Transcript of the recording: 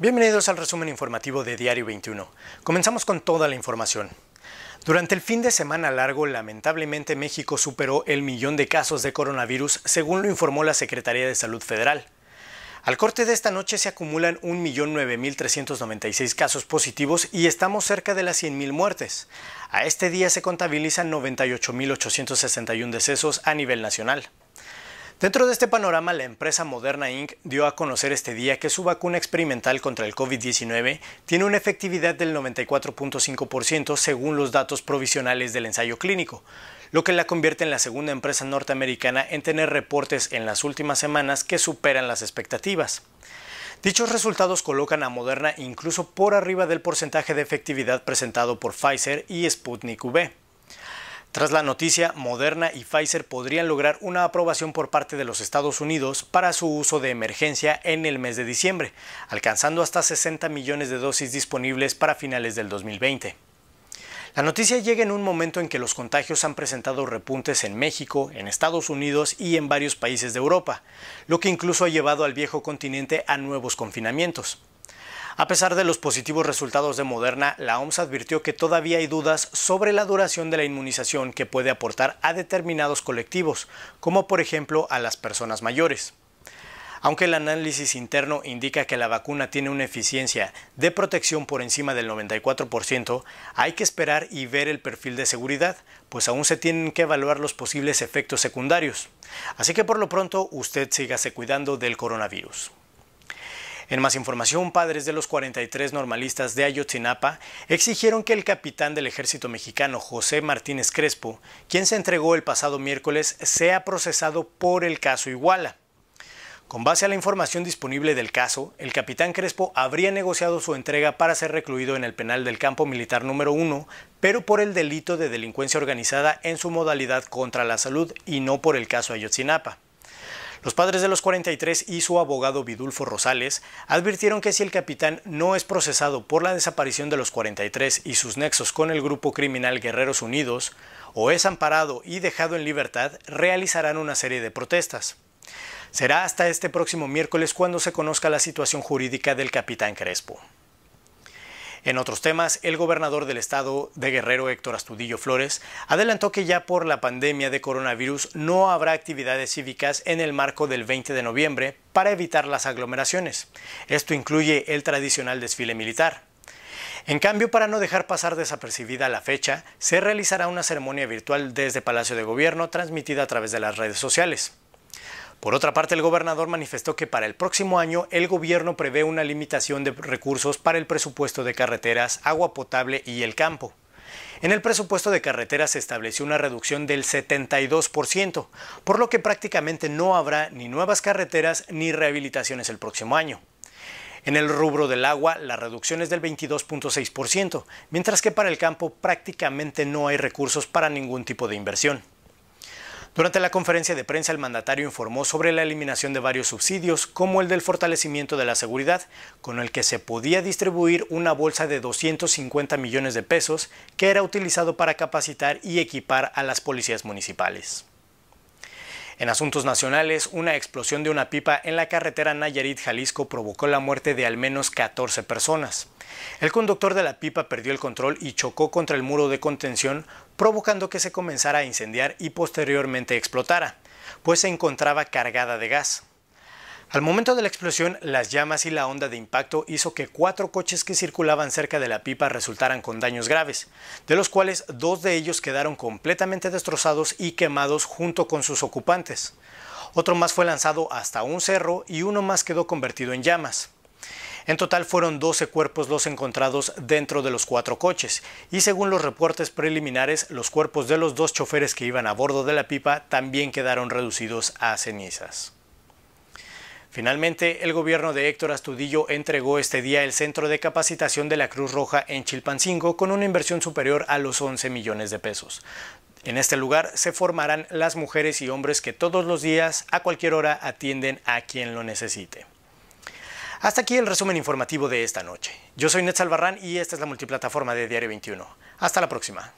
Bienvenidos al resumen informativo de Diario 21. Comenzamos con toda la información. Durante el fin de semana largo, lamentablemente México superó el millón de casos de coronavirus, según lo informó la Secretaría de Salud Federal. Al corte de esta noche se acumulan 1.009.396 casos positivos y estamos cerca de las 100.000 muertes. A este día se contabilizan 98.861 decesos a nivel nacional. Dentro de este panorama, la empresa Moderna Inc. dio a conocer este día que su vacuna experimental contra el COVID-19 tiene una efectividad del 94.5% según los datos provisionales del ensayo clínico, lo que la convierte en la segunda empresa norteamericana en tener reportes en las últimas semanas que superan las expectativas. Dichos resultados colocan a Moderna incluso por arriba del porcentaje de efectividad presentado por Pfizer y Sputnik V. Tras la noticia, Moderna y Pfizer podrían lograr una aprobación por parte de los Estados Unidos para su uso de emergencia en el mes de diciembre, alcanzando hasta 60 millones de dosis disponibles para finales del 2020. La noticia llega en un momento en que los contagios han presentado repuntes en México, en Estados Unidos y en varios países de Europa, lo que incluso ha llevado al viejo continente a nuevos confinamientos. A pesar de los positivos resultados de Moderna, la OMS advirtió que todavía hay dudas sobre la duración de la inmunización que puede aportar a determinados colectivos, como por ejemplo a las personas mayores. Aunque el análisis interno indica que la vacuna tiene una eficiencia de protección por encima del 94%, hay que esperar y ver el perfil de seguridad, pues aún se tienen que evaluar los posibles efectos secundarios. Así que por lo pronto usted sígase cuidando del coronavirus. En más información, padres de los 43 normalistas de Ayotzinapa exigieron que el capitán del ejército mexicano José Martínez Crespo, quien se entregó el pasado miércoles, sea procesado por el caso Iguala. Con base a la información disponible del caso, el capitán Crespo habría negociado su entrega para ser recluido en el penal del campo militar número uno, pero por el delito de delincuencia organizada en su modalidad contra la salud y no por el caso Ayotzinapa. Los padres de los 43 y su abogado Vidulfo Rosales advirtieron que si el capitán no es procesado por la desaparición de los 43 y sus nexos con el grupo criminal Guerreros Unidos, o es amparado y dejado en libertad, realizarán una serie de protestas. Será hasta este próximo miércoles cuando se conozca la situación jurídica del capitán Crespo. En otros temas, el gobernador del estado de Guerrero, Héctor Astudillo Flores, adelantó que ya por la pandemia de coronavirus no habrá actividades cívicas en el marco del 20 de noviembre para evitar las aglomeraciones. Esto incluye el tradicional desfile militar. En cambio, para no dejar pasar desapercibida la fecha, se realizará una ceremonia virtual desde Palacio de Gobierno transmitida a través de las redes sociales. Por otra parte, el gobernador manifestó que para el próximo año el gobierno prevé una limitación de recursos para el presupuesto de carreteras, agua potable y el campo. En el presupuesto de carreteras se estableció una reducción del 72%, por lo que prácticamente no habrá ni nuevas carreteras ni rehabilitaciones el próximo año. En el rubro del agua, la reducción es del 22.6%, mientras que para el campo prácticamente no hay recursos para ningún tipo de inversión. Durante la conferencia de prensa, el mandatario informó sobre la eliminación de varios subsidios, como el del fortalecimiento de la seguridad, con el que se podía distribuir una bolsa de 250 millones de pesos que era utilizado para capacitar y equipar a las policías municipales. En asuntos nacionales, una explosión de una pipa en la carretera Nayarit, Jalisco, provocó la muerte de al menos 14 personas. El conductor de la pipa perdió el control y chocó contra el muro de contención, provocando que se comenzara a incendiar y posteriormente explotara, pues se encontraba cargada de gas. Al momento de la explosión, las llamas y la onda de impacto hizo que cuatro coches que circulaban cerca de la pipa resultaran con daños graves, de los cuales dos de ellos quedaron completamente destrozados y quemados junto con sus ocupantes. Otro más fue lanzado hasta un cerro y uno más quedó convertido en llamas. En total fueron 12 cuerpos los encontrados dentro de los cuatro coches y según los reportes preliminares los cuerpos de los dos choferes que iban a bordo de la pipa también quedaron reducidos a cenizas. Finalmente, el gobierno de Héctor Astudillo entregó este día el centro de capacitación de la Cruz Roja en Chilpancingo con una inversión superior a los 11 millones de pesos. En este lugar se formarán las mujeres y hombres que todos los días, a cualquier hora, atienden a quien lo necesite. Hasta aquí el resumen informativo de esta noche. Yo soy Ned Albarrán y esta es la multiplataforma de Diario 21. Hasta la próxima.